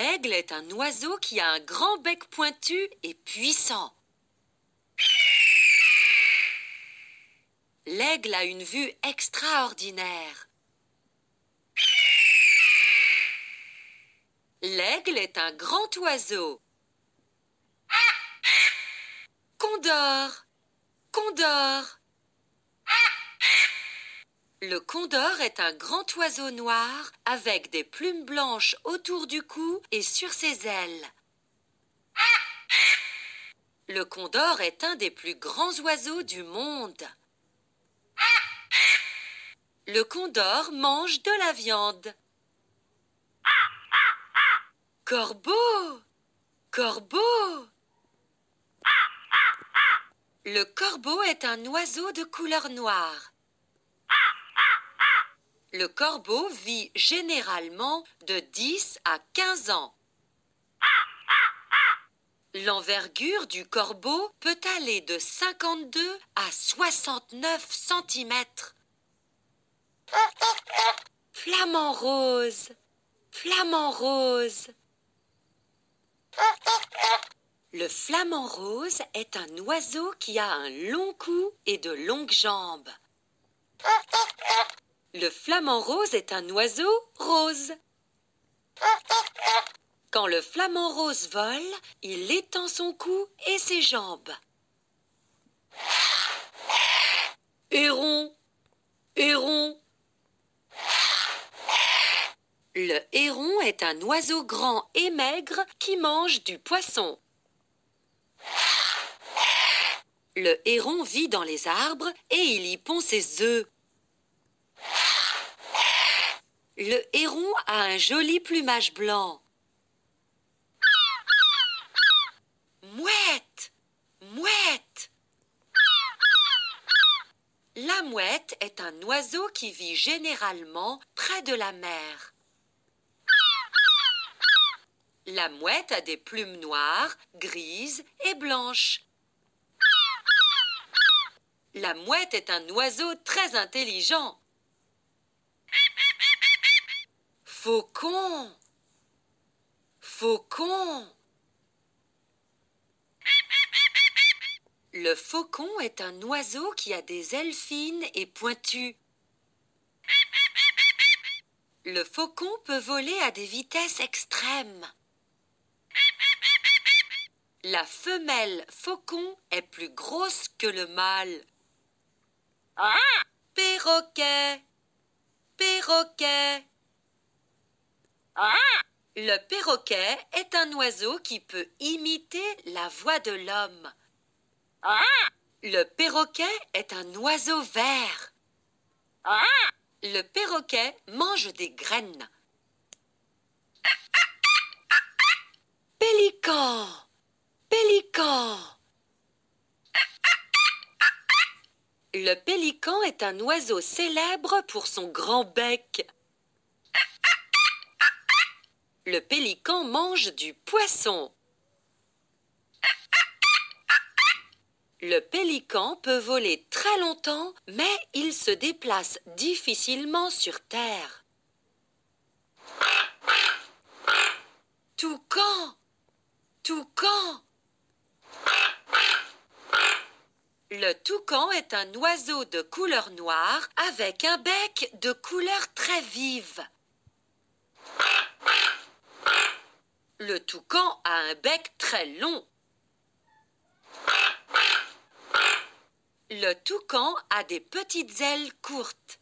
l'aigle est un oiseau qui a un grand bec pointu et puissant. L'aigle a une vue extraordinaire. L'aigle est un grand oiseau. Condor Condor le condor est un grand oiseau noir avec des plumes blanches autour du cou et sur ses ailes. Le condor est un des plus grands oiseaux du monde. Le condor mange de la viande. Corbeau Corbeau Le corbeau est un oiseau de couleur noire. Le corbeau vit généralement de 10 à 15 ans. L'envergure du corbeau peut aller de 52 à 69 cm. Flamant rose, flamant rose. Le flamant rose est un oiseau qui a un long cou et de longues jambes. Le flamand rose est un oiseau rose. Quand le flamand rose vole, il étend son cou et ses jambes. Héron, héron. Le héron est un oiseau grand et maigre qui mange du poisson. Le héron vit dans les arbres et il y pond ses œufs. Le héron a un joli plumage blanc. Mouette Mouette La mouette est un oiseau qui vit généralement près de la mer. La mouette a des plumes noires, grises et blanches. La mouette est un oiseau très intelligent. Faucon Faucon Le faucon est un oiseau qui a des ailes fines et pointues. Le faucon peut voler à des vitesses extrêmes. La femelle faucon est plus grosse que le mâle. Ah! Perroquet Perroquet ah, le perroquet est un oiseau qui peut imiter la voix de l'homme. Ah, le perroquet est un oiseau vert. Ah, le perroquet mange des graines. Pélican Pélican Le pélican est un oiseau célèbre pour son grand bec. Le pélican mange du poisson. Le pélican peut voler très longtemps, mais il se déplace difficilement sur terre. Toucan Toucan Le toucan est un oiseau de couleur noire avec un bec de couleur très vive. Le toucan a un bec très long. Le toucan a des petites ailes courtes.